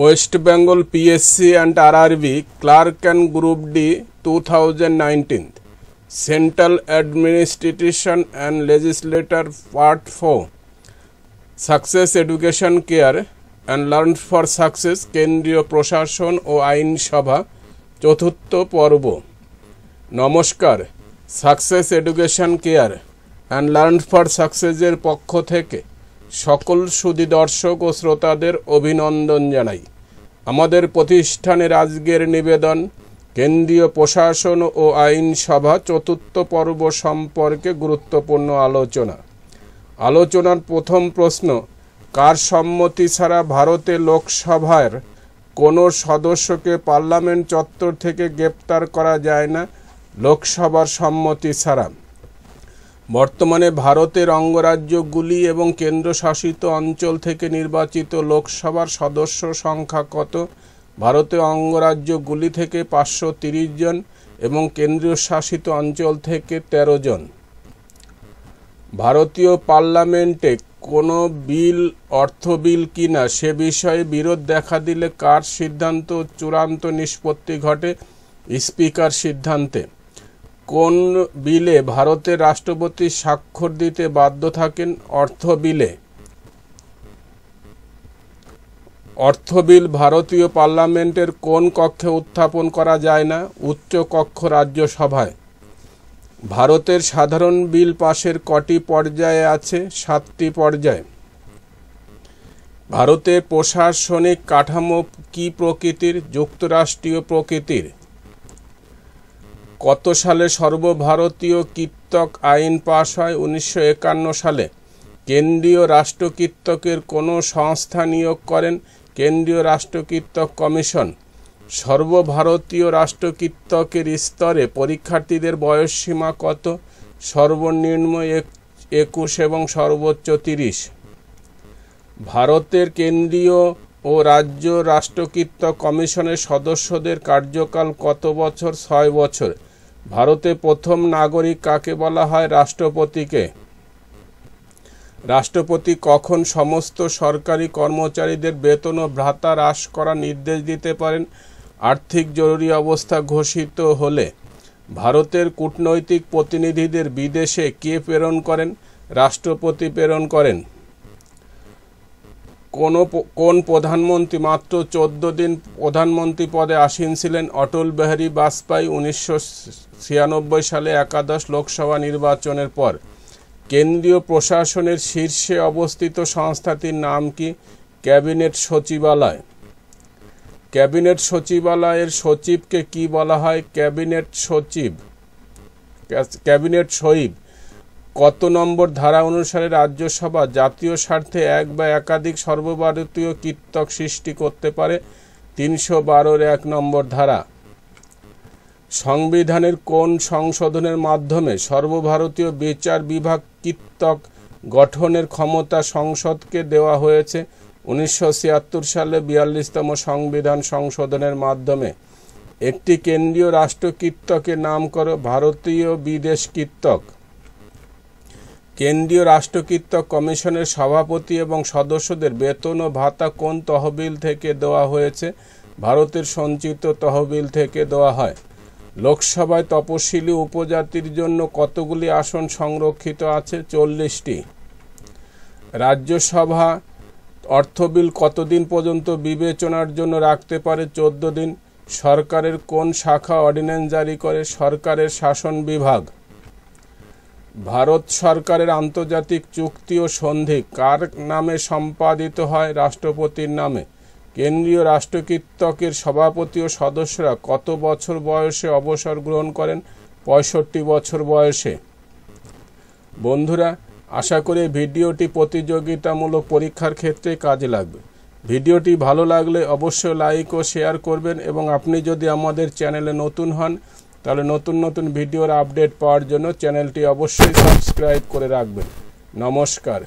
West Bengal PSC and RRB clerk and group D two thousand central administration and legislature part four success education care and learn for success কেন্দ্রীয় প্রশাসন ও আইনসভা চতুর্থ পর্ব নমস্কার success education care and learn for সাকসেসের পক্ষ থেকে সকল সুদী দর্শক ও শ্রোতাদের অভিনন্দন জানাই আমাদের প্রতিষ্ঠানের আজকের নিবেদন কেন্দ্রীয় প্রশাসন ও আইনসভা চতুর্থ পর্ব সম্পর্কে গুরুত্বপূর্ণ আলোচনা আলোচনার প্রথম প্রশ্ন কার সম্মতি ছাড়া ভারতে লোকসভার কোনো সদস্যকে পার্লামেন্ট চত্বর থেকে গ্রেপ্তার করা যায় না লোকসভার সম্মতি ছাড়া বর্তমানে ভারতের অঙ্গরাজ্যগুলি এবং কেন্দ্রশাসিত অঞ্চল থেকে নির্বাচিত লোকসভার সদস্য সংখ্যা কত ভারতের অঙ্গরাজ্যগুলি থেকে পাঁচশো তিরিশ জন এবং কেন্দ্রশাসিত অঞ্চল থেকে ১৩ জন ভারতীয় পার্লামেন্টে কোনো বিল অর্থ বিল কিনা সে বিষয়ে বিরোধ দেখা দিলে কার সিদ্ধান্ত চূড়ান্ত নিষ্পত্তি ঘটে স্পিকার সিদ্ধান্তে কোন বিলে ভারতের রাষ্ট্রপতি স্বাক্ষর দিতে বাধ্য থাকেন অর্থ বিলে অর্থ বিল ভারতীয় পার্লামেন্টের কোন কক্ষে উত্থাপন করা যায় না উচ্চ কক্ষ রাজ্যসভায় ভারতের সাধারণ বিল পাশের কটি পর্যায়ে আছে সাতটি পর্যায় ভারতের প্রশাসনিক কাঠামো কি প্রকৃতির যুক্তরাষ্ট্রীয় প্রকৃতির কত সালে সর্বভারতীয় কীর্তক আইন পাশ হয় উনিশশো সালে কেন্দ্রীয় রাষ্ট্রকীর্তকের কোনো সংস্থা নিয়োগ করেন কেন্দ্রীয় রাষ্ট্রকীর্তক কমিশন সর্বভারতীয় রাষ্ট্রকীর্তকের স্তরে পরীক্ষার্থীদের বয়সসীমা কত সর্বনিম্ন একুশ এবং সর্বোচ্চ তিরিশ ভারতের কেন্দ্রীয় ও রাজ্য রাষ্ট্রকীর্তক কমিশনের সদস্যদের কার্যকাল কত বছর ছয় বছর ভারতে প্রথম নাগরিক কাকে বলা হয় রাষ্ট্রপতিকে রাষ্ট্রপতি কখন সমস্ত সরকারি কর্মচারীদের বেতন ও ভ্রাতা হ্রাস করার নির্দেশ দিতে পারেন আর্থিক জরুরি অবস্থা ঘোষিত হলে ভারতের কূটনৈতিক প্রতিনিধিদের বিদেশে কে প্রেরণ করেন রাষ্ট্রপতি প্রেরণ করেন কোন কোন প্রধানমন্ত্রী মাত্র চোদ্দ দিন প্রধানমন্ত্রী পদে আসীন ছিলেন অটল বিহারী বাজপেয়ী উনিশশো সালে একাদশ লোকসভা নির্বাচনের পর কেন্দ্রীয় প্রশাসনের শীর্ষে অবস্থিত সংস্থাটির নাম কি ক্যাবিনেট সচিবালয় ক্যাবিনেট সচিবালয়ের সচিবকে কি বলা হয় ক্যাবিনেট সচিব ক্যাবিনেট সহিব কত নম্বর ধারা অনুসারে রাজ্যসভা জাতীয় স্বার্থে এক বা একাধিক সর্বভারতীয় কীর্তক সৃষ্টি করতে পারে তিনশো বারোর এক নম্বর ধারা সংবিধানের কোন সংশোধনের মাধ্যমে সর্বভারতীয় বিচার বিভাগ কীর্তক গঠনের ক্ষমতা সংসদকে দেওয়া হয়েছে উনিশশো সালে বিয়াল্লিশতম সংবিধান সংশোধনের মাধ্যমে একটি কেন্দ্রীয় কীর্তকের নাম করো ভারতীয় বিদেশ কীর্তক কেন্দ্রীয় রাষ্ট্রকৃত্য কমিশনের সভাপতি এবং সদস্যদের বেতন ও ভাতা কোন তহবিল থেকে দেওয়া হয়েছে ভারতের সঞ্চিত তহবিল থেকে দেওয়া হয় লোকসভায় তপশিলি উপজাতির জন্য কতগুলি আসন সংরক্ষিত আছে চল্লিশটি রাজ্যসভা অর্থবিল কতদিন পর্যন্ত বিবেচনার জন্য রাখতে পারে চোদ্দ দিন সরকারের কোন শাখা অর্ডিন্যান্স জারি করে সরকারের শাসন বিভাগ ভারত সরকারের আন্তর্জাতিক চুক্তি ও সন্ধি কার নামে সম্পাদিত হয় রাষ্ট্রপতির নামে কেন্দ্রীয় রাষ্ট্রকীর্তকের সভাপতি ও সদস্যরা কত বছর বয়সে অবসর গ্রহণ করেন পঁয়ষট্টি বছর বয়সে বন্ধুরা আশা করি ভিডিওটি প্রতিযোগিতামূলক পরীক্ষার ক্ষেত্রে কাজে লাগবে ভিডিওটি ভালো লাগলে অবশ্যই লাইক ও শেয়ার করবেন এবং আপনি যদি আমাদের চ্যানেলে নতুন হন তাহলে নতুন নতুন ভিডিওর আপডেট পাওয়ার জন্য চ্যানেলটি অবশ্যই সাবস্ক্রাইব করে রাখবেন নমস্কার